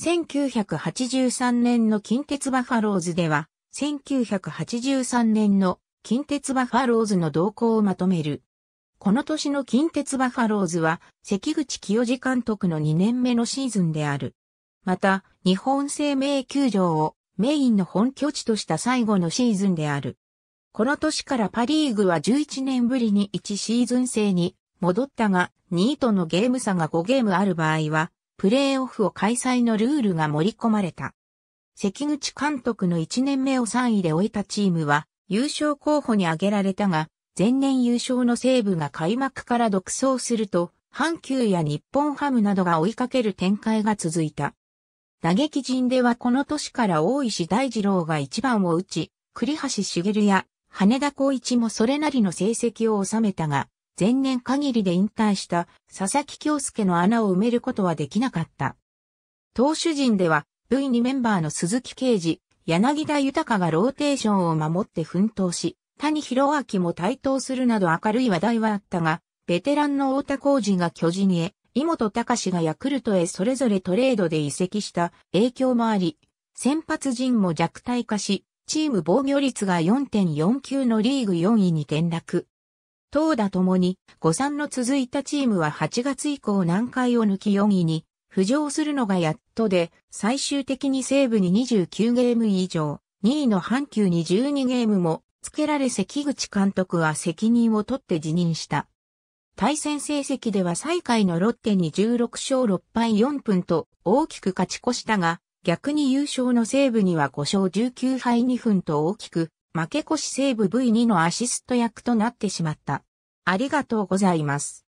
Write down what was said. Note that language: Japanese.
1983年の近鉄バファローズでは、1983年の近鉄バファローズの動向をまとめる。この年の近鉄バファローズは、関口清治監督の2年目のシーズンである。また、日本生命球場をメインの本拠地とした最後のシーズンである。この年からパリーグは11年ぶりに1シーズン制に戻ったが、2位とのゲーム差が5ゲームある場合は、プレーオフを開催のルールが盛り込まれた。関口監督の1年目を3位で終えたチームは優勝候補に挙げられたが、前年優勝の西武が開幕から独走すると、阪急や日本ハムなどが追いかける展開が続いた。打撃陣ではこの年から大石大二郎が1番を打ち、栗橋茂や羽田光一もそれなりの成績を収めたが、前年限りで引退した佐々木京介の穴を埋めることはできなかった。投手陣では V2 メンバーの鈴木啓治、柳田豊がローテーションを守って奮闘し、谷博明も台頭するなど明るい話題はあったが、ベテランの太田浩二が巨人へ、井本隆がヤクルトへそれぞれトレードで移籍した影響もあり、先発陣も弱体化し、チーム防御率が4.49のリーグ4位に転落。投打ともに誤算の続いたチームは8月以降南海を抜き4位に浮上するのがやっとで、最終的に西部に29ゲーム以上、2位の阪急に12ゲームもつけられ関口監督は責任を取って辞任した。対戦成績では最下位のロッテに16勝6敗4分と大きく勝ち越したが、逆に優勝の西部には5勝19敗2分と大きく負け越し西部 V2 のアシスト役となってしまった。ありがとうございます。